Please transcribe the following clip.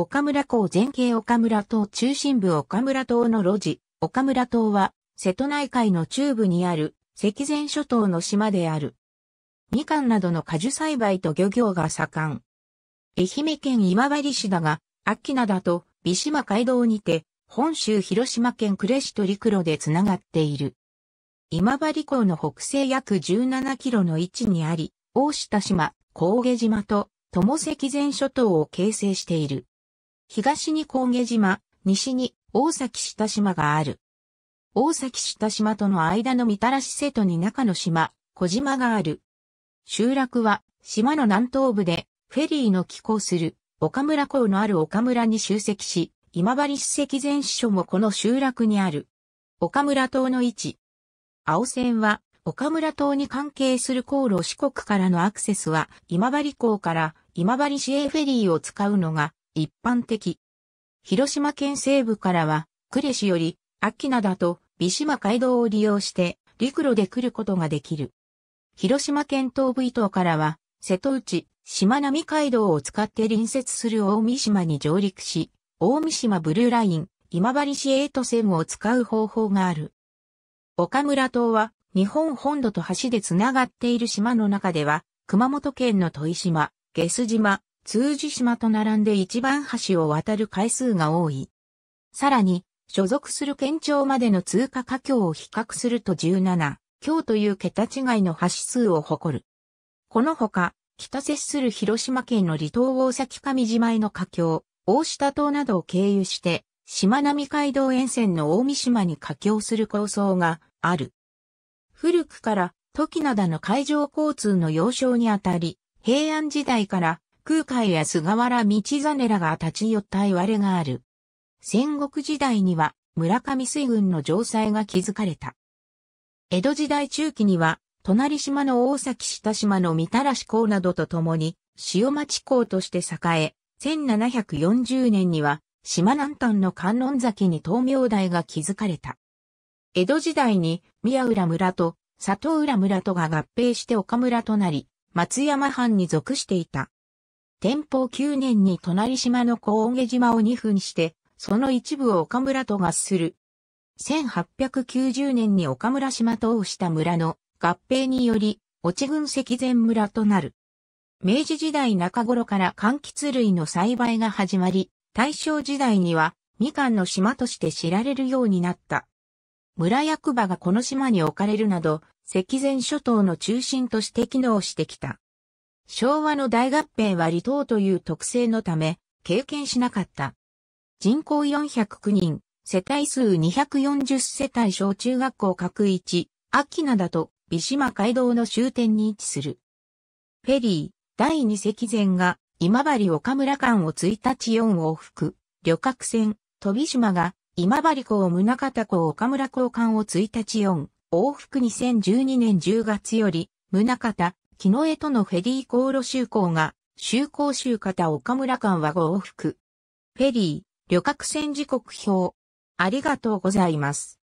岡村港前景岡村島中心部岡村島の路地、岡村島は、瀬戸内海の中部にある、石前諸島の島である。みかんなどの果樹栽培と漁業が盛ん。愛媛県今治市だが、秋名だと、美島街道にて、本州広島県呉市と陸路でつながっている。今治港の北西約17キロの位置にあり、大下島、高下島と、友関前諸島を形成している。東に高下島、西に大崎下島がある。大崎下島との間のみたらし瀬戸に中の島、小島がある。集落は島の南東部でフェリーの寄港する岡村港のある岡村に集積し、今治史跡全史書もこの集落にある。岡村島の位置。青線は岡村島に関係する航路四国からのアクセスは今治港から今治市営フェリーを使うのが一般的。広島県西部からは、呉市より、秋名だと、三島街道を利用して、陸路で来ることができる。広島県東部伊東からは、瀬戸内、島並街道を使って隣接する大三島に上陸し、大三島ブルーライン、今治市エイト線を使う方法がある。岡村島は、日本本土と橋でつながっている島の中では、熊本県の戸井島、下須島、通じ島と並んで一番橋を渡る回数が多い。さらに、所属する県庁までの通過過境を比較すると17、京という桁違いの橋数を誇る。このほか、北接する広島県の離島大崎上島への過境、大下島などを経由して、島並海道沿線の大三島に過境する構想がある。古くから、時灘の海上交通の要衝にあたり、平安時代から空海や菅原道真らが立ち寄ったいわれがある。戦国時代には村上水軍の城塞が築かれた。江戸時代中期には、隣島の大崎下島のみたらし港などと共に、塩町港として栄え、1740年には、島南端の観音崎に東明台が築かれた。江戸時代に宮浦村と里浦村とが合併して岡村となり、松山藩に属していた。天保9年に隣島の小大島を2分して、その一部を岡村と合する。1890年に岡村島とをした村の合併により、ち群石前村となる。明治時代中頃から柑橘類の栽培が始まり、大正時代にはみかんの島として知られるようになった。村役場がこの島に置かれるなど、石前諸島の中心として機能してきた。昭和の大合併は離島という特性のため、経験しなかった。人口409人、世帯数240世帯小中学校各一、秋灘と美島街道の終点に位置する。フェリー、第二席前が今治岡村間を1日4往復、旅客船、飛島が今治港宗方港岡村港間を1日4往復2012年10月より、宗方、木の江とのフェリー航路就航が、就航就方岡村間は合往復。フェリー、旅客船時刻表。ありがとうございます。